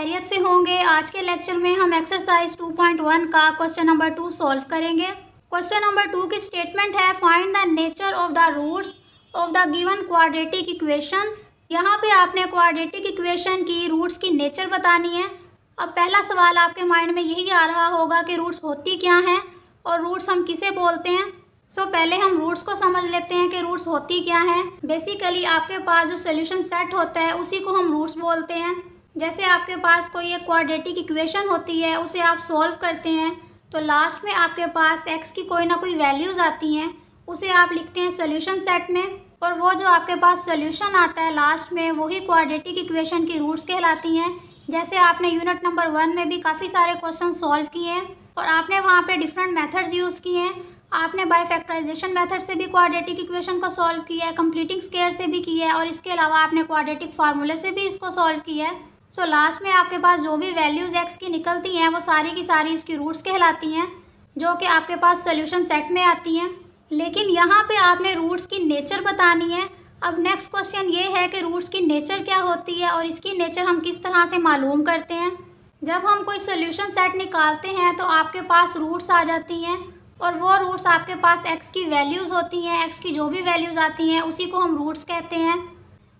खैरियत से होंगे आज के लेक्चर में हम एक्सरसाइज 2.1 का क्वेश्चन नंबर टू सॉल्व करेंगे क्वेश्चन नंबर टू की स्टेटमेंट है find the nature of the roots of the given quadratic equations यहाँ पे आपने क्वाड्रेटिक इक्वेशन की रूट्स की नेचर बतानी है अब पहला सवाल आपके माइंड में यही आ रहा होगा कि रूट्स होती क्या हैं और रूट्स हम किसे बोलते हैं सो so, पहले हम रूट्स को समझ लेते हैं कि रूट्स होती क्या हैं बेसिकली आपके पास जो सोल्यूशन सेट होता है उसी को हम रूट्स बोलते हैं जैसे आपके पास कोई एक क्वाड्रेटिक इक्वेशन होती है उसे आप सॉल्व करते हैं तो लास्ट में आपके पास एक्स की कोई ना कोई वैल्यूज़ आती हैं उसे आप लिखते हैं सोल्यूशन सेट में और वो जो आपके पास सोल्यूशन आता है लास्ट में वही क्वाड्रेटिक इक्वेशन की रूट्स कहलाती हैं जैसे आपने यूनिट नंबर वन में भी काफ़ी सारे क्वेश्चन सॉल्व किए हैं और आपने वहाँ पर डिफरेंट मैथड्स यूज़ किए हैं आपने बाई फैक्टराइजेशन मैथड से भी क्वाड्रेटिक इक्वेशन को सॉल्व किया है कंप्लीटिंग स्केयर से भी किया है और इसके अलावा आपने क्वाड्रेटिक फार्मूले से भी इसको सॉल्व किया है सो so, लास्ट में आपके पास जो भी वैल्यूज़ एक्स की निकलती हैं वो सारी की सारी इसकी रूट्स कहलाती हैं जो कि आपके पास सोल्यूशन सेट में आती हैं लेकिन यहाँ पे आपने रूट्स की नेचर बतानी है अब नेक्स्ट क्वेश्चन ये है कि रूट्स की नेचर क्या होती है और इसकी नेचर हम किस तरह से मालूम करते हैं जब हम कोई सोल्यूशन सेट निकालते हैं तो आपके पास रूट्स आ जाती हैं और वो रूट्स आपके पास एक्स की वैल्यूज़ होती हैं एक्स की जो भी वैल्यूज़ आती हैं उसी को हम रूट्स कहते हैं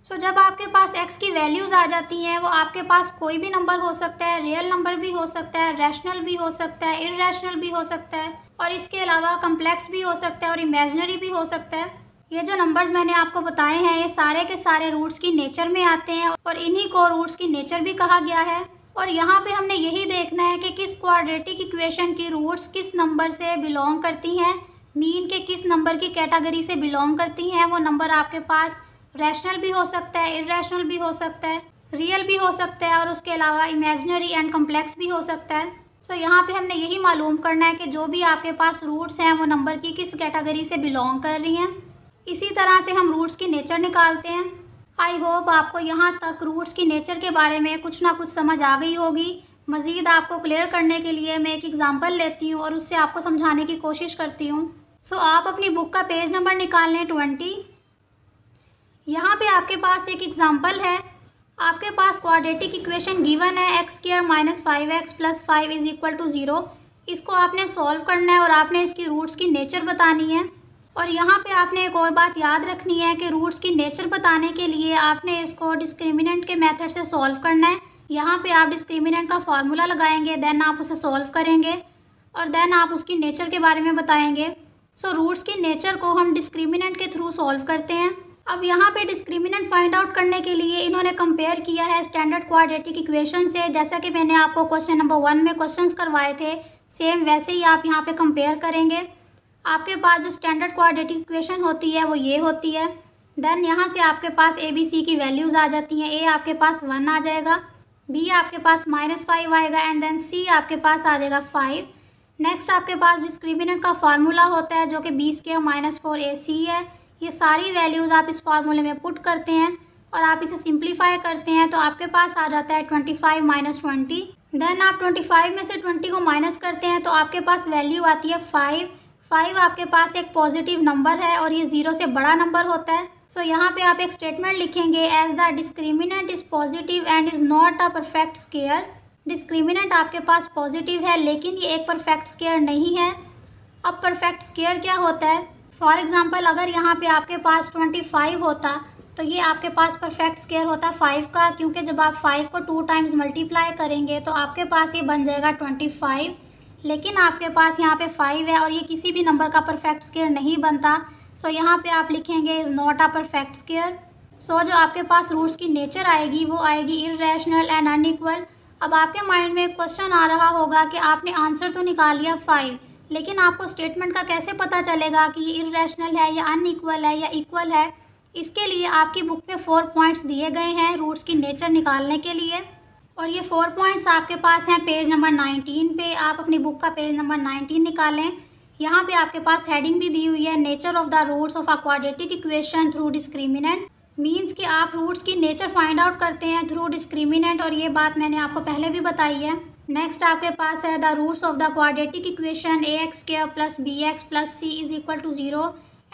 सो so, जब आपके पास x की वैल्यूज़ आ जाती हैं वो आपके पास कोई भी नंबर हो सकता है रियल नंबर भी हो सकता है रैशनल भी हो सकता है इरेशनल भी हो सकता है और इसके अलावा कम्प्लेक्स भी हो सकता है और इमेजनरी भी हो सकता है ये जो नंबर्स मैंने आपको बताए हैं ये सारे के सारे रूट्स की नेचर में आते हैं और इन्हीं को रूट्स की नेचर भी कहा गया है और यहाँ पे हमने यही देखना है कि किस क्वाड्रेटिक इक्वेशन की रूट्स किस नंबर से बिलोंग करती हैं मीन के किस नंबर की कैटेगरी से बिलोंग करती हैं वो नंबर आपके पास रैशनल भी हो सकता है इरेशनल भी हो सकता है रियल भी हो सकता है और उसके अलावा इमेजनरी एंड कम्प्लेक्स भी हो सकता है सो so, यहाँ पे हमने यही मालूम करना है कि जो भी आपके पास रूट्स हैं वो नंबर की किस कैटेगरी से बिलोंग कर रही हैं इसी तरह से हम रूट्स की नेचर निकालते हैं आई होप आपको यहाँ तक रूट्स की नेचर के बारे में कुछ ना कुछ समझ आ गई होगी मज़ीद आपको क्लियर करने के लिए मैं एक एग्ज़ाम्पल लेती हूँ और उससे आपको समझाने की कोशिश करती हूँ सो so, आप अपनी बुक का पेज नंबर निकाल लें ट्वेंटी यहाँ पे आपके पास एक एग्ज़ाम्पल है आपके पास क्वाड्रेटिक इक्वेशन गिवन है x square minus five x plus five is equal to zero इसको आपने सॉल्व करना है और आपने इसकी रूट्स की नेचर बतानी है और यहाँ पे आपने एक और बात याद रखनी है कि रूट्स की नेचर बताने के लिए आपने इसको डिस्क्रिमिनेंट के मेथड से सॉल्व करना है यहाँ पे आप डिस्क्रिमिनेंट का फार्मूला लगाएंगे देन आप उसे सॉल्व करेंगे और देन आप उसकी नेचर के बारे में बताएंगे सो so, रूट्स की नेचर को हम डिस्क्रिमिनेंट के थ्रू सॉल्व करते हैं अब यहाँ पे डिस्क्रिमिनेंट फाइंड आउट करने के लिए इन्होंने कंपेयर किया है स्टैंडर्ड क्वाड्रेटिक इक्वेशन से जैसा कि मैंने आपको क्वेश्चन नंबर वन में क्वेश्चंस करवाए थे सेम वैसे ही आप यहाँ पे कंपेयर करेंगे आपके पास जो स्टैंडर्ड क्वाड्रेटिक इक्वेशन होती है वो ये होती है देन यहाँ से आपके पास ए बी सी की वैल्यूज़ आ जाती हैं ए आपके पास वन आ जाएगा बी आपके पास माइनस फाइव आएगा एंड देन सी आपके पास आ जाएगा फाइव नेक्स्ट आपके पास डिस्क्रिमिनेंट का फार्मूला होता है जो कि b square minus four a c है ये सारी वैल्यूज़ आप इस फार्मूले में पुट करते हैं और आप इसे सिंप्लीफाई करते हैं तो आपके पास आ जाता है twenty five minus twenty then आप ट्वेंटी फाइव में से ट्वेंटी को माइनस करते हैं तो आपके पास वैल्यू आती है फाइव फाइव आपके पास एक पॉजिटिव नंबर है और ये ज़ीरो से बड़ा नंबर होता है सो so, यहाँ पे आप एक स्टेटमेंट लिखेंगे as the discriminant is positive and is not a perfect square discriminant आपके पास पॉजिटिव है लेकिन ये एक परफेक्ट स्केयर नहीं है अब परफेक्ट स्केयर क्या होता है फॉर एग्ज़ाम्पल अगर यहाँ पे आपके पास ट्वेंटी फाइव होता तो ये आपके पास परफेक्ट स्केयर होता फाइव का क्योंकि जब आप फाइव को टू टाइम्स मल्टीप्लाई करेंगे तो आपके पास ये बन जाएगा ट्वेंटी फाइव लेकिन आपके पास यहाँ पे फाइव है और ये किसी भी नंबर का परफेक्ट स्केयर नहीं बनता सो so, यहाँ पे आप लिखेंगे is not a perfect square so जो आपके पास रूट्स की नेचर आएगी वो आएगी रैशनल एंड अनइक्वल अब आपके माइंड में क्वेश्चन आ रहा होगा कि आपने आंसर तो निकाल लिया फाइव लेकिन आपको स्टेटमेंट का कैसे पता चलेगा कि ये इरेशनल है या अनइक्वल है या इक्वल है इसके लिए आपकी बुक में फोर पॉइंट्स दिए गए हैं रूट्स की नेचर निकालने के लिए और ये फोर पॉइंट्स आपके पास हैं पेज नंबर नाइनटीन पे आप अपनी बुक का पेज नंबर नाइनटीन निकालें यहाँ पे आपके पास हेडिंग भी दी हुई है nature of the roots of a quadratic equation through discriminant means कि आप रूट्स की नेचर फाइंड आउट करते हैं थ्रू डिस्क्रिमिनेंट और ये बात मैंने आपको पहले भी बताई है नेक्स्ट आपके पास है the roots of the quadratic equation a x square plus b x plus c is equal to zero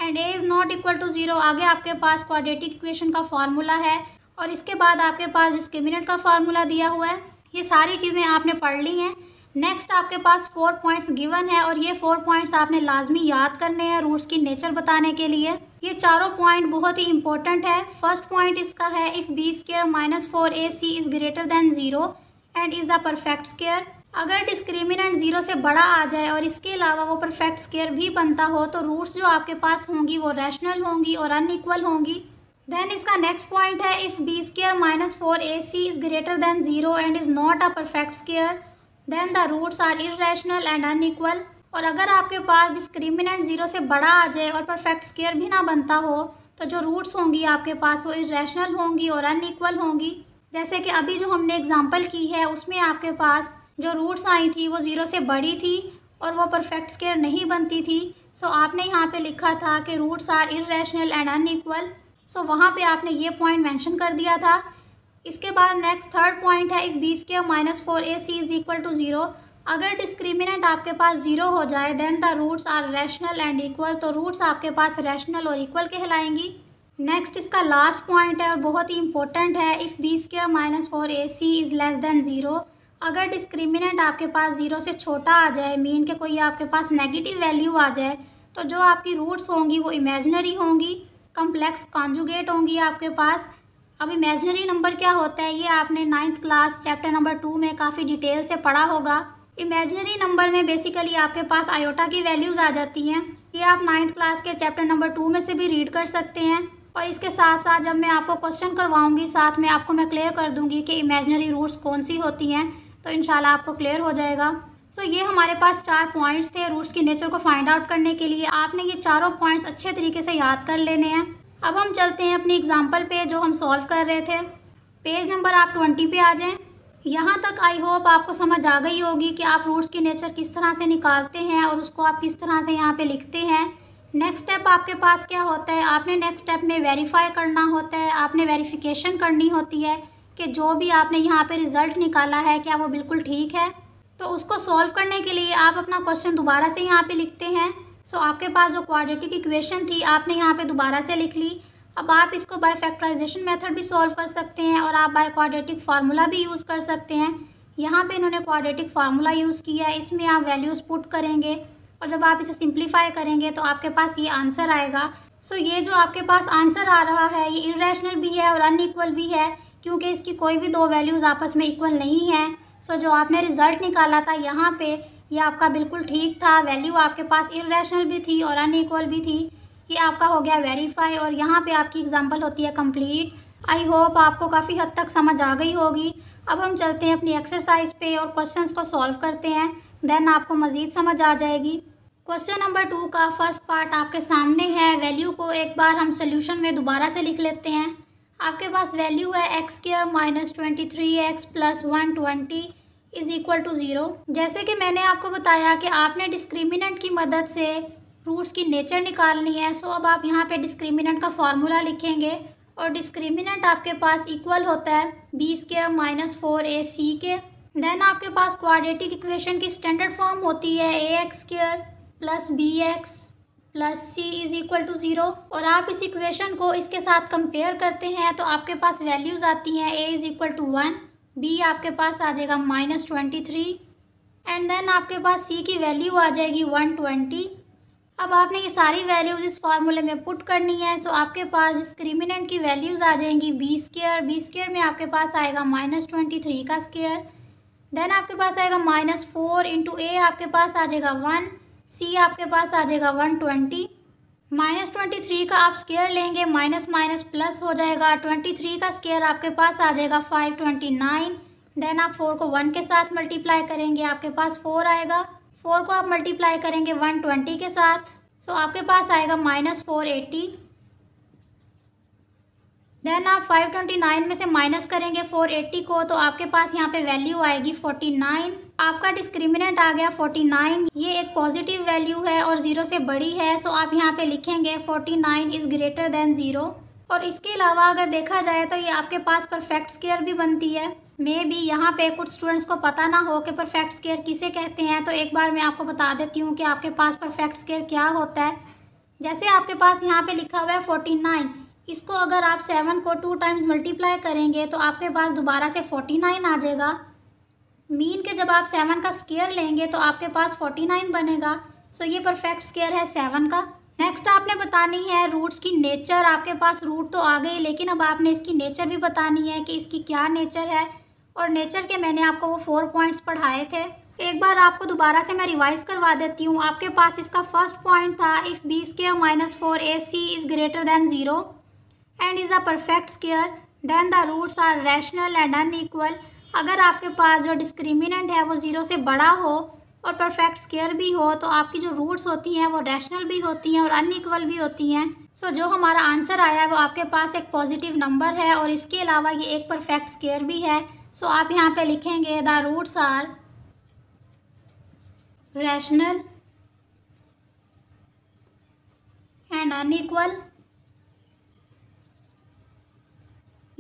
and a is not equal to zero आगे आपके पास क्वाड्रेटिक इक्वेशन का फार्मूला है और इसके बाद आपके पास डिस्क्रिमिनेंट का फार्मूला दिया हुआ है ये सारी चीज़ें आपने पढ़ ली हैं नेक्स्ट आपके पास फोर पॉइंट्स गिवन है और ये फोर पॉइंट्स आपने लाजमी याद करने हैं रूट्स की नेचर बताने के लिए ये चारों पॉइंट बहुत ही इंपॉर्टेंट है फर्स्ट पॉइंट इसका है if b square minus four a c is greater than zero and is the perfect square अगर डिस्क्रिमिनेंट ज़ीरो से बड़ा आ जाए और इसके अलावा वो परफेक्ट स्केयर भी बनता हो तो रूट्स जो आपके पास होंगी वो रैशनल होंगी और अनइक्वल होंगी देन इसका नेक्स्ट पॉइंट है if b square minus four a c is greater than zero and is not a perfect square then the roots are irrational and unequal और अगर आपके पास डिस्क्रिमिनेंट ज़ीरो से बड़ा आ जाए और परफेक्ट स्केयर भी ना बनता हो तो जो रूट्स होंगी आपके पास वो रैशनल होंगी और अनइक्वल होंगी जैसे कि अभी जो हमने एग्ज़ाम्पल की है उसमें आपके पास जो रूट्स आई थी वो ज़ीरो से बड़ी थी और वो परफेक्ट स्केयर नहीं बनती थी सो आपने यहाँ पे लिखा था कि roots are irrational and unequal so वहाँ पे आपने ये पॉइंट मेंशन कर दिया था इसके बाद नेक्स्ट थर्ड पॉइंट है if b square minus four a c is equal to zero अगर डिस्क्रिमिनेंट आपके पास ज़ीरो हो जाए then the roots are rational and equal तो रूट्स आपके पास रैशनल और इक्वल कहलाएंगी नेक्स्ट इसका लास्ट पॉइंट है और बहुत ही इंपॉर्टेंट है if b square minus four a c is less than zero अगर डिस्क्रिमिनेंट आपके पास ज़ीरो से छोटा आ जाए मीन के कोई आपके पास नेगेटिव वैल्यू आ जाए तो जो आपकी रूट्स होंगी वो इमेजनरी होंगी कम्प्लेक्स कॉन्जुगेट होंगी आपके पास अब इमेजनरी नंबर क्या होता है ये आपने ninth class chapter number two में काफ़ी डिटेल से पढ़ा होगा इमेजनरी नंबर में बेसिकली आपके पास आयोटा की वैल्यूज़ आ जाती हैं ये आप नाइन्थ क्लास के चैप्टर नंबर टू में से भी रीड कर सकते हैं और इसके साथ साथ जब मैं आपको क्वेश्चन करवाऊँगी साथ में आपको मैं क्लियर कर दूँगी कि इमेजनरी रूट्स कौन सी होती हैं तो इन आपको क्लियर हो जाएगा सो so, ये हमारे पास चार पॉइंट्स थे रूट्स की नेचर को फाइंड आउट करने के लिए आपने ये चारों पॉइंट्स अच्छे तरीके से याद कर लेने हैं अब हम चलते हैं अपनी एग्जाम्पल पे जो हम सॉल्व कर रहे थे पेज नंबर आप ट्वेंटी पे आ जाएँ यहाँ तक आई होप आपको समझ आ गई होगी कि आप रूट्स की नेचर किस तरह से निकालते हैं और उसको आप किस तरह से यहाँ पे लिखते हैं नेक्स्ट स्टेप आपके पास क्या होता है आपने नेक्स्ट स्टेप में वेरीफाई करना होता है आपने वेरीफिकेशन करनी होती है कि जो भी आपने यहाँ पे रिज़ल्ट निकाला है क्या वो बिल्कुल ठीक है तो उसको सॉल्व करने के लिए आप अपना क्वेश्चन दोबारा से यहाँ पे लिखते हैं सो so, आपके पास जो क्वाड्रेटिक इक्वेशन थी आपने यहाँ पे दोबारा से लिख ली अब आप इसको बाय फैक्टराइजेशन मेथड भी सॉल्व कर सकते हैं और आप बाय क्वाड्रेटिक फार्मूला भी यूज़ कर सकते हैं यहाँ पे इन्होंने क्वाड्रेटिक फार्मूला यूज़ किया है इसमें आप वैल्यूज़ पुट करेंगे और जब आप इसे सिंप्लीफाई करेंगे तो आपके पास ये आंसर आएगा सो so, ये जो आपके पास आंसर आ रहा है ये इरेशनल भी है और अनईक्वल भी है क्योंकि इसकी कोई भी दो वैल्यूज़ आपस में इक्वल नहीं है सो so, जो आपने रिज़ल्ट निकाला था यहाँ पे ये आपका बिल्कुल ठीक था वैल्यू आपके पास इरेशनल भी थी और अनईक्वल भी थी ये आपका हो गया वेरीफाई और यहाँ पे आपकी एग्ज़ाम्पल होती है कम्प्लीट आई होप आपको काफ़ी हद तक समझ आ गई होगी अब हम चलते हैं अपनी एक्सरसाइज पे और क्वेश्चन को सॉल्व करते हैं देन आपको मज़ीद समझ आ जाएगी क्वेश्चन नंबर टू का फर्स्ट पार्ट आपके सामने है वैल्यू को एक बार हम सोल्यूशन में दोबारा से लिख लेते हैं आपके पास वैल्यू है x square minus twenty three x plus one twenty is equal to zero जैसे कि मैंने आपको बताया कि आपने डिस्क्रिमिनेंट की मदद से रूट्स की नेचर निकालनी है सो अब आप यहाँ पे डिस्क्रिमिनेंट का फार्मूला लिखेंगे और डिस्क्रिमिनेंट आपके पास इक्वल होता है b square minus four a c के देन आपके पास क्वाड्रेटिक इक्वेशन की स्टैंडर्ड फॉर्म होती है a x square plus b x plus c is equal to zero और आप इस इक्वेशन को इसके साथ कंपेयर करते हैं तो आपके पास वैल्यूज़ आती हैं a is equal to one b आपके पास आ जाएगा minus twenty three and then आपके पास सी की वैल्यू आ जाएगी वन ट्वेंटी अब आपने ये सारी वैल्यूज़ इस फार्मूले में पुट करनी है सो आपके पास डिस्क्रिमिनेंट की वैल्यूज़ आ जाएंगी बी स्केयर बी स्केयर में आपके पास आएगा माइनस ट्वेंटी थ्री का स्केयर देन आपके पास आएगा माइनस फोर इंटू ए आपके पास आ जाएगा वन सी आपके पास आ जाएगा one twenty minus twenty three का आप स्केयर लेंगे माइनस माइनस प्लस हो जाएगा ट्वेंटी थ्री का स्केयर आपके पास आ जाएगा फाइव ट्वेंटी नाइन देन आप फोर को वन के साथ मल्टीप्लाई करेंगे आपके पास फोर आएगा फोर को आप मल्टीप्लाई करेंगे वन ट्वेंटी के साथ सो so आपके पास आएगा माइनस फोर एट्टी देन आप 529 में से माइनस करेंगे 480 को तो आपके पास यहाँ पे वैल्यू आएगी 49 आपका डिस्क्रिमिनेंट आ गया 49 ये एक पॉजिटिव वैल्यू है और ज़ीरो से बड़ी है सो आप यहाँ पे लिखेंगे 49 इज़ ग्रेटर देन ज़ीरो और इसके अलावा अगर देखा जाए तो ये आपके पास परफेक्ट स्केयर भी बनती है मे भी यहाँ पे कुछ स्टूडेंट्स को पता ना हो कि परफेक्ट स्केयर किसे कहते हैं तो एक बार मैं आपको बता देती हूँ कि आपके पास परफेक्ट स्केयर क्या होता है जैसे आपके पास यहाँ पे लिखा हुआ है फोर्टी नाइन इसको अगर आप सेवन को टू टाइम्स मल्टीप्लाई करेंगे तो आपके पास दोबारा से फोर्टी नाइन आ जाएगा मीन के जब आप सेवन का स्केयर लेंगे तो आपके पास फोर्टी नाइन बनेगा सो ये परफेक्ट स्केयर है सेवन का नेक्स्ट आपने बतानी है रूट्स की नेचर आपके पास रूट तो आ गई लेकिन अब आपने इसकी नेचर भी बतानी है कि इसकी क्या नेचर है और नेचर के मैंने आपको वो फोर पॉइंट्स पढ़ाए थे एक बार आपको दोबारा से मैं रिवाइज करवा देती हूँ आपके पास इसका फर्स्ट पॉइंट था if b square minus four a c is greater than zero and is a perfect square then the roots are rational and unequal अगर आपके पास जो डिस्क्रिमिनेंट है वो ज़ीरो से बड़ा हो और परफेक्ट स्केयर भी हो तो आपकी जो रूट्स होती हैं वो रैशनल भी होती हैं और अनईक्वल भी होती हैं सो so, जो हमारा आंसर आया है वो आपके पास एक पॉजिटिव नंबर है और इसके अलावा ये एक परफेक्ट स्केयर भी है सो so, आप यहाँ पे लिखेंगे the roots are rational and unequal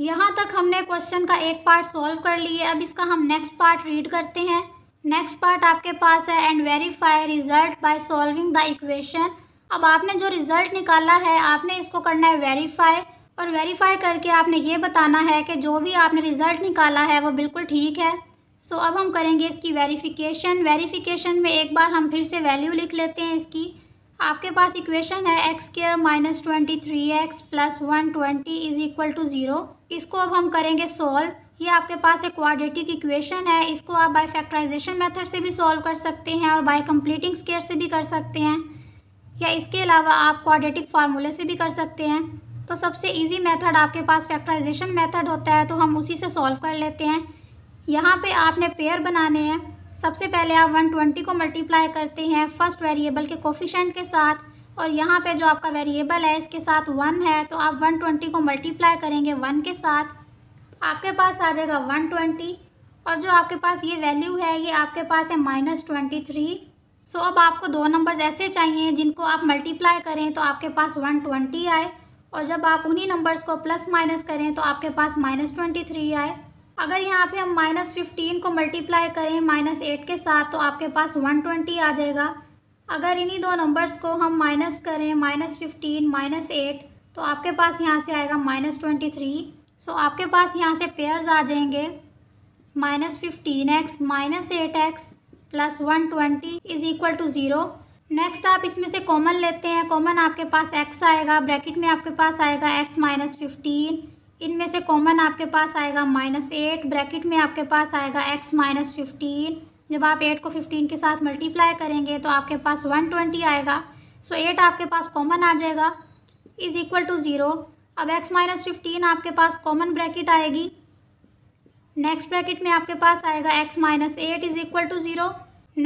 यहाँ तक हमने क्वेश्चन का एक पार्ट सॉल्व कर लिया अब इसका हम नेक्स्ट पार्ट रीड करते हैं नेक्स्ट पार्ट आपके पास है and verify result by solving the equation अब आपने जो रिज़ल्ट निकाला है आपने इसको करना है वेरीफाई और वेरीफाई करके आपने ये बताना है कि जो भी आपने रिज़ल्ट निकाला है वो बिल्कुल ठीक है सो so, अब हम करेंगे इसकी वेरीफिकेशन वेरीफिकेशन में एक बार हम फिर से वैल्यू लिख लेते हैं इसकी आपके पास इक्वेशन है x square minus twenty three x plus one twenty is equal to zero इसको अब हम करेंगे सॉल्व ये आपके पास एक क्वाड्रेटिक इक्वेशन है इसको आप बाय फैक्टराइजेशन मेथड से भी सॉल्व कर सकते हैं और बाय कंप्लीटिंग स्केयर से भी कर सकते हैं या इसके अलावा आप क्वाड्रेटिक फार्मूले से भी कर सकते हैं तो सबसे इजी मेथड आपके पास फैक्टराइजेशन मेथड होता है तो हम उसी से सॉल्व कर लेते हैं यहाँ पे आपने पेयर बनाने हैं सबसे पहले आप 120 को मल्टीप्लाई करते हैं फर्स्ट वेरिएबल के कोफिशेंट के साथ और यहाँ पे जो आपका वेरिएबल है इसके साथ वन है तो आप 120 को मल्टीप्लाई करेंगे वन के साथ आपके पास आ जाएगा 120 और जो आपके पास ये वैल्यू है ये आपके पास है माइनस ट्वेंटी थ्री सो अब आपको दो नंबर्स ऐसे चाहिए जिनको आप मल्टीप्लाई करें तो आपके पास वन ट्वेंटी आए और जब आप उन्हीं नंबर्स को प्लस माइनस करें तो आपके पास माइनस ट्वेंटी थ्री आए अगर यहाँ पे हम माइनस फिफ्टीन को मल्टीप्लाई करें माइनस एट के साथ तो आपके पास वन ट्वेंटी आ जाएगा अगर इन्हीं दो नंबर्स को हम माइनस करें माइनस फिफ्टीन माइनस एट तो आपके पास यहाँ से आएगा माइनस ट्वेंटी थ्री सो आपके पास यहाँ से पेयर्स आ जाएंगे minus fifteen x minus eight x plus one twenty is equal to zero next आप इसमें से कॉमन लेते हैं कॉमन आपके पास एक्स आएगा ब्रैकेट में आपके पास आएगा एक्स माइनस फिफ्टीन इनमें से कॉमन आपके पास आएगा माइनस एट ब्रैकेट में आपके पास आएगा एक्स माइनस फिफ्टीन जब आप एट को फिफ्टीन के साथ मल्टीप्लाई करेंगे तो आपके पास वन ट्वेंटी आएगा सो so एट आपके पास कॉमन आ जाएगा इज़ इक्वल टू ज़ीरो अब एक्स माइनस फिफ्टीन आपके पास कॉमन ब्रैकेट आएगी नेक्स्ट ब्रैकेट में आपके पास आएगा x minus eight is equal to zero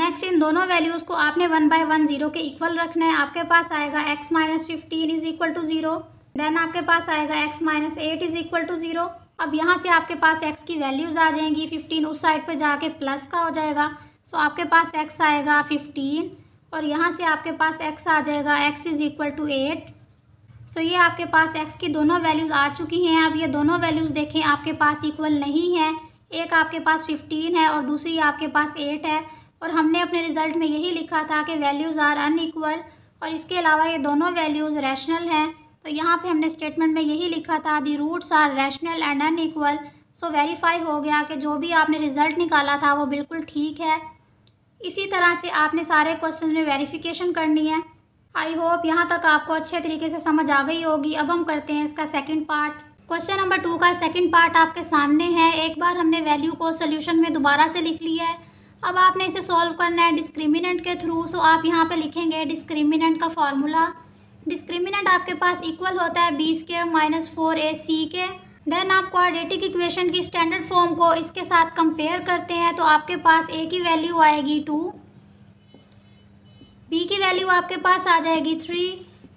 next इन दोनों वैल्यूज़ को आपने वन बाय वन ज़ीरो के इक्वल रखना है आपके पास आएगा x minus fifteen is equal to zero then आपके पास आएगा x minus eight is equal to zero अब यहाँ से आपके पास एक्स की वैल्यूज़ आ जाएंगी फिफ्टीन उस साइड पर जाके प्लस का हो जाएगा सो आपके पास एक्स आएगा फिफ्टीन और यहाँ से आपके पास एक्स आ जाएगा x is equal to eight so ये आपके पास एक्स की दोनों वैल्यूज़ आ चुकी हैं अब ये दोनों वैल्यूज़ देखें आपके पास इक्वल नहीं है एक आपके पास फिफ्टीन है और दूसरी आपके पास एट है और हमने अपने रिज़ल्ट में यही लिखा था कि वैल्यूज़ आर अनईक्वल और इसके अलावा ये दोनों वैल्यूज़ रैशनल हैं तो यहाँ पे हमने स्टेटमेंट में यही लिखा था the roots are rational and unequal so verify हो गया कि जो भी आपने रिज़ल्ट निकाला था वो बिल्कुल ठीक है इसी तरह से आपने सारे क्वेश्चन में वेरीफिकेशन करनी है आई होप यहाँ तक आपको अच्छे तरीके से समझ आ गई होगी अब हम करते हैं इसका second part question number two का सेकेंड पार्ट आपके सामने है एक बार हमने वैल्यू को सोल्यूशन में दोबारा से लिख लिया है अब आपने इसे सॉल्व करना है डिस्क्रिमिनेंट के थ्रू सो आप यहाँ पे लिखेंगे डिस्क्रिमिनेंट का फार्मूला डिस्क्रिमिनेंट आपके पास इक्वल होता है b square minus four a c के देन आप क्वाड्रेटिक इक्वेशन की स्टैंडर्ड फॉर्म को इसके साथ कंपेयर करते हैं तो आपके पास ए की वैल्यू आएगी टू बी की वैल्यू आपके पास आ जाएगी थ्री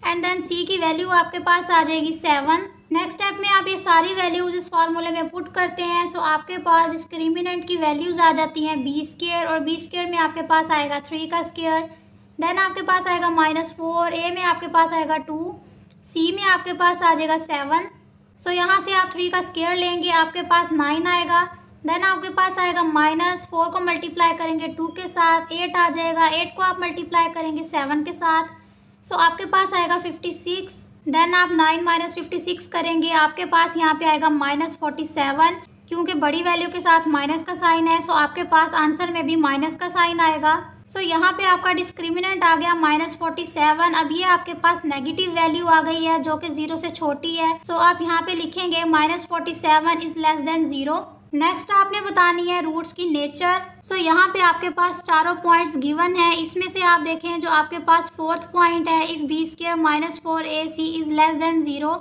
एंड देन सी की वैल्यू आपके पास आ जाएगी सेवन नेक्स्ट स्टेप में आप ये सारी वैल्यूज़ इस फार्मूले में पुट करते हैं सो आपके पास डिस्क्रिमिनेंट की वैल्यूज़ आ जाती हैं बी स्केयर और बी स्केयर में आपके पास आएगा थ्री का स्केयर देन आपके पास आएगा माइनस फोर ए में आपके पास आएगा टू सी में आपके पास आ जाएगा सेवन सो so, यहाँ से आप थ्री का स्केयर लेंगे आपके पास नाइन आएगा देन आपके पास आएगा माइनस फोर को मल्टीप्लाई करेंगे टू के साथ एट आ जाएगा एट को आप मल्टीप्लाई करेंगे सेवन के साथ सो so, आपके पास आएगा फिफ्टी सिक्स देन आप नाइन माइनस फिफ्टी सिक्स करेंगे आपके पास यहाँ पे आएगा माइनस फोर्टी सेवन क्योंकि बड़ी वैल्यू के साथ माइनस का साइन है सो so आपके पास आंसर में भी माइनस का साइन आएगा सो so, यहाँ पे आपका डिस्क्रिमिनेंट आ गया माइनस फोर्टी सेवन अब ये आपके पास नेगेटिव वैल्यू आ गई है जो कि जीरो से छोटी है सो so, आप यहाँ पे लिखेंगे minus forty seven is less than zero next आपने बतानी है रूट्स की नेचर सो so, यहाँ पे आपके पास चारों पॉइंट्स गिवन है इसमें से आप देखें जो आपके पास फोर्थ पॉइंट है if b square minus four a c is less than zero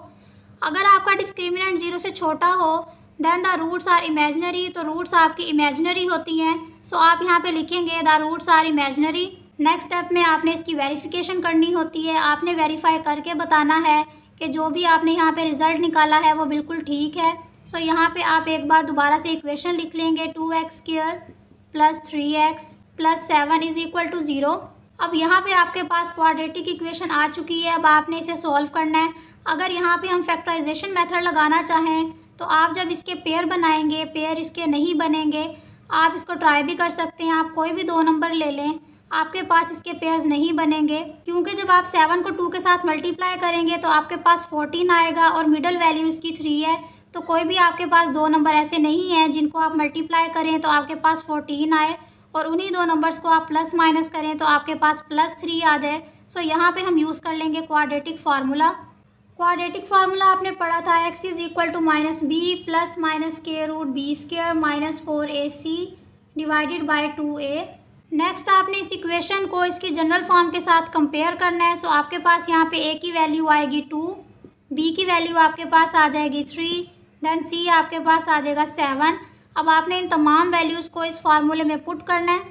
अगर आपका डिस्क्रिमिनेंट ज़ीरो से छोटा हो then the roots are imaginary तो रूट्स आपकी इमेजनरी होती हैं सो आप यहाँ पे लिखेंगे the roots are imaginary next step में आपने इसकी वेरिफिकेशन करनी होती है आपने वेरीफाई करके बताना है कि जो भी आपने यहाँ पे रिज़ल्ट निकाला है वो बिल्कुल ठीक है सो so, यहाँ पे आप एक बार दोबारा से इक्वेशन लिख लेंगे two x square plus three x plus seven is equal to zero अब यहाँ पे आपके पास क्वाड्रेटिक इक्वेशन आ चुकी है अब आपने इसे सॉल्व करना है अगर यहाँ पे हम फैक्टराइजेशन मेथड लगाना चाहें तो आप जब इसके पेयर बनाएंगे पेयर इसके नहीं बनेंगे आप इसको ट्राई भी कर सकते हैं आप कोई भी दो नंबर ले लें आपके पास इसके पेयर्स नहीं बनेंगे क्योंकि जब आप सेवन को टू के साथ मल्टीप्लाई करेंगे तो आपके पास फोर्टीन आएगा और मिडल वैल्यू इसकी थ्री है तो कोई भी आपके पास दो नंबर ऐसे नहीं हैं जिनको आप मल्टीप्लाई करें तो आपके पास फोर्टीन आए और उन्हीं दो नंबर्स को आप प्लस माइनस करें तो आपके पास प्लस थ्री आ जाए सो यहाँ पे हम यूज़ कर लेंगे क्वाड्रेटिक फार्मूला क्वाड्रेटिक फार्मूला आपने पढ़ा था x is equal to minus b plus minus के root b square minus four a c divided by two a next आपने इस इक्वेशन को इसके जनरल फॉर्म के साथ कंपेयर करना है सो so आपके पास यहाँ पे ए की वैल्यू आएगी टू बी की वैल्यू आपके पास आ जाएगी थ्री देन सी आपके पास आ जाएगा सेवन अब आपने इन तमाम वैल्यूज़ को इस फार्मूले में पुट करना है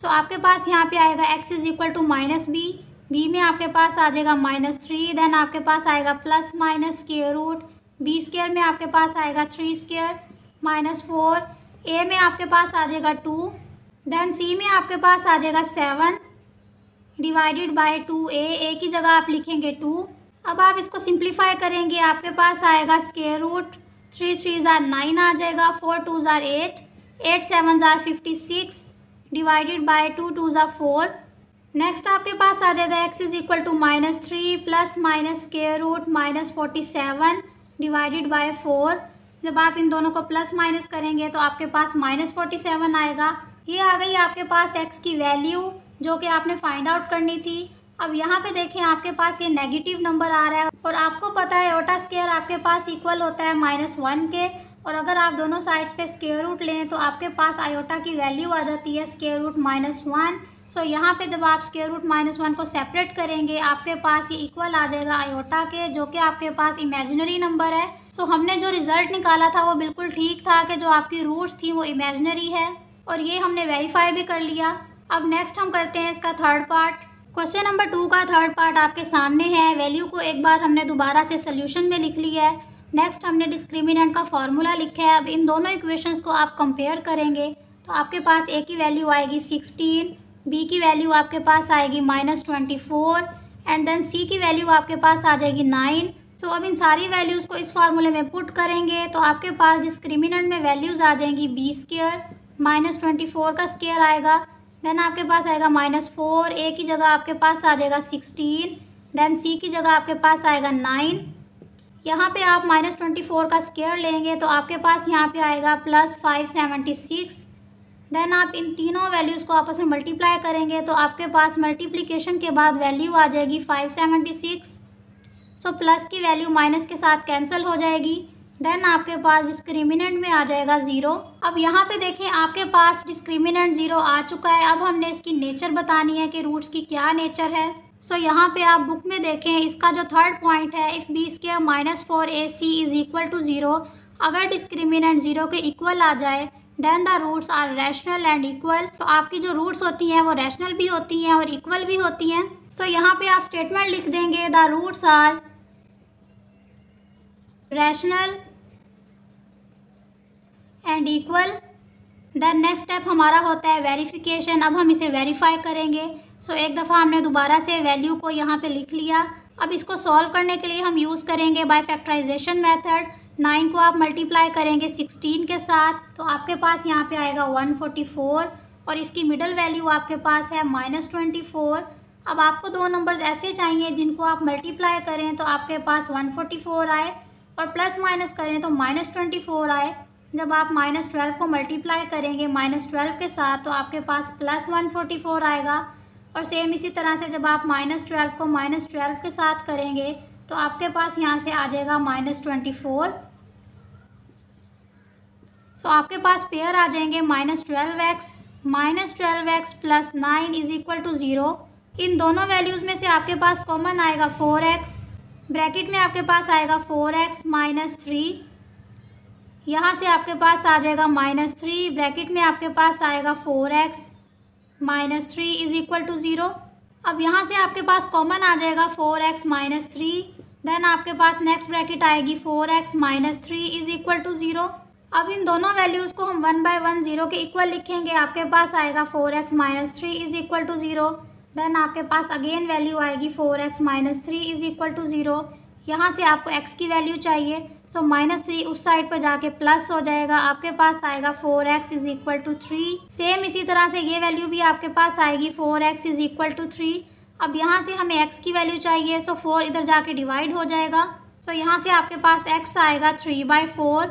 सो so आपके पास यहाँ पे आएगा x is equal to minus b b में आपके पास आ जाएगा माइनस थ्री देन आपके पास आएगा plus minus square root b square में आपके पास आएगा three square minus four a में आपके पास आ जाएगा टू देन सी में आपके पास आ जाएगा seven divided by two a a की जगह आप लिखेंगे टू अब आप इसको सिंप्लीफाई करेंगे आपके पास आएगा स्केयर रूट थ्री थ्री ज़ार नाइन आ जाएगा फोर टू ज़ार एट एट सेवन ज़ार fifty six divided by two two ज़ार फोर नेक्स्ट आपके पास आ जाएगा x is equal to minus three plus minus square root minus forty seven divided by four जब आप इन दोनों को प्लस माइनस करेंगे तो आपके पास माइनस फोर्टी सेवन आएगा ये आ गई आपके पास एक्स की वैल्यू जो कि आपने फाइंड आउट करनी थी अब यहाँ पे देखें आपके पास ये नेगेटिव नंबर आ रहा है और आपको पता है ओटा स्केयर आपके पास इक्वल होता है माइनस वन के और अगर आप दोनों साइड्स पे स्केयर रूट लें तो आपके पास आयोटा की वैल्यू आ जाती है square root minus one so यहाँ पे जब आप स्केयर रूट माइनस वन को सेपरेट करेंगे आपके पास ये इक्वल आ जाएगा आयोटा के जो कि आपके पास इमेजिनरी नंबर है सो so, हमने जो रिज़ल्ट निकाला था वो बिल्कुल ठीक था कि जो आपकी रूट्स थी वो इमेजनरी है और ये हमने वेरीफाई भी कर लिया अब नेक्स्ट हम करते हैं इसका third part question number two का थर्ड पार्ट आपके सामने है वैल्यू को एक बार हमने दोबारा से सोल्यूशन में लिख लिया है नेक्स्ट हमने डिस्क्रिमिनेंट का फॉर्मूला लिखा है अब इन दोनों इक्वेशंस को आप कंपेयर करेंगे तो आपके पास ए की वैल्यू आएगी सिक्सटीन बी की वैल्यू आपके पास आएगी minus twenty four and then c की वैल्यू आपके पास आ जाएगी नाइन सो so, अब इन सारी वैल्यूज़ को इस फार्मूले में पुट करेंगे तो आपके पास डिस्क्रिमिनेंट में वैल्यूज़ आ जाएंगी b square minus twenty four का स्केयर आएगा देन आपके पास आएगा माइनस फोर ए की जगह आपके पास आ जाएगा सिक्सटीन देन सी की जगह आपके पास आएगा नाइन यहाँ पे आप माइनस ट्वेंटी फोर का स्केयर लेंगे तो आपके पास यहाँ पे आएगा plus five seventy six then आप इन तीनों वैल्यूज़ को आपस में मल्टीप्लाई करेंगे तो आपके पास मल्टीप्लिकेशन के बाद वैल्यू आ जाएगी five seventy six so plus की वैल्यू माइनस के साथ कैंसिल हो जाएगी देन आपके पास डिस्क्रिमिनेंट में आ जाएगा ज़ीरो अब यहाँ पे देखें आपके पास डिस्क्रिमिनेंट ज़ीरो आ चुका है अब हमने इसकी नेचर बतानी है कि रूट्स की क्या नेचर है सो so, यहाँ पे आप बुक में देखें इसका जो थर्ड पॉइंट है if b square minus four a c is equal to zero अगर डिस्क्रिमिनेंट ज़ीरो के इक्वल आ जाए then the roots are rational and equal तो आपकी जो रूट्स होती हैं वो रैशनल भी होती हैं और इक्वल भी होती हैं सो so, यहाँ पे आप स्टेटमेंट लिख देंगे the roots are rational and equal then next step हमारा होता है वेरीफिकेशन अब हम इसे वेरीफाई करेंगे सो एक दफ़ा हमने दोबारा से वैल्यू को यहाँ पे लिख लिया अब इसको सॉल्व करने के लिए हम यूज़ करेंगे बाय फैक्टराइजेशन मेथड नाइन को आप मल्टीप्लाई करेंगे सिक्सटीन के साथ तो आपके पास यहाँ पे आएगा वन फोर्टी फोर और इसकी मिडल वैल्यू आपके पास है माइनस ट्वेंटी फोर अब आपको दो नंबर्स ऐसे चाहिए जिनको आप मल्टीप्लाई करें तो आपके पास वन फोटी फोर आए और प्लस माइनस करें तो माइनस ट्वेंटी फोर आए जब आप माइनस ट्वेल्व को मल्टीप्लाई करेंगे माइनस ट्वेल्व के साथ तो आपके पास प्लस वन फोर्टी फोर आएगा और सेम इसी तरह से जब आप माइनस ट्वेल्व को माइनस ट्वेल्व के साथ करेंगे तो आपके पास यहाँ से आ जाएगा माइनस ट्वेंटी फोर सो आपके पास पेयर आ जाएंगे minus twelve x minus twelve x plus nine is equal to zero इन दोनों वैल्यूज़ में से आपके पास कॉमन आएगा फोर एक्स ब्रैकेट में आपके पास आएगा फोर एक्स माइनस थ्री यहाँ से आपके पास आ जाएगा माइनस थ्री ब्रैकेट में आपके पास आएगा four x minus three is equal to zero अब यहाँ से आपके पास कॉमन आ जाएगा four x minus three then आपके पास नेक्स्ट ब्रैकेट आएगी four x minus three is equal to zero अब इन दोनों वैल्यूज़ को हम वन बाय वन ज़ीरो के इक्वल लिखेंगे आपके पास आएगा four x minus three is equal to zero then आपके पास अगेन वैल्यू आएगी four x minus three is equal to zero यहाँ से आपको एक्स की वैल्यू चाहिए सो माइनस थ्री उस साइड पर जाके प्लस हो जाएगा आपके पास आएगा four x is equal to three same इसी तरह से ये वैल्यू भी आपके पास आएगी four x is equal to three अब यहाँ से हमें एक्स की वैल्यू चाहिए सो फोर इधर जाके डिवाइड हो जाएगा सो यहाँ से आपके पास एक्स आएगा थ्री बाई फोर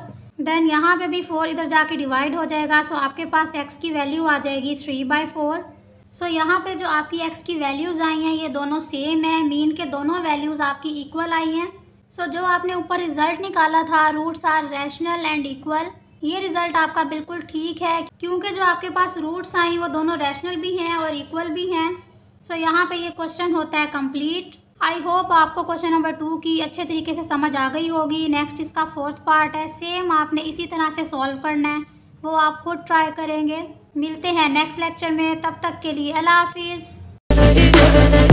देन यहाँ पर भी फोर इधर जाके डिवाइड हो जाएगा सो आपके पास एक्स की वैल्यू आ जाएगी three by four so so, यहाँ पे जो आपकी एक्स की वैल्यूज़ आई हैं ये दोनों सेम है मीन के दोनों वैल्यूज़ आपकी इक्वल आई हैं सो so, जो आपने ऊपर रिज़ल्ट निकाला था roots are rational and equal ये रिज़ल्ट आपका बिल्कुल ठीक है क्योंकि जो आपके पास रूट्स आई वो दोनों रैशनल भी हैं और इक्वल भी हैं सो so, यहाँ पे ये क्वेश्चन होता है कंप्लीट आई होप आपको क्वेश्चन नंबर टू की अच्छे तरीके से समझ आ गई होगी नेक्स्ट इसका फोर्थ पार्ट है सेम आपने इसी तरह से सॉल्व करना है वो आप खुद ट्राई करेंगे मिलते हैं नेक्स्ट लेक्चर में तब तक के लिए अल्लाह हाफिज़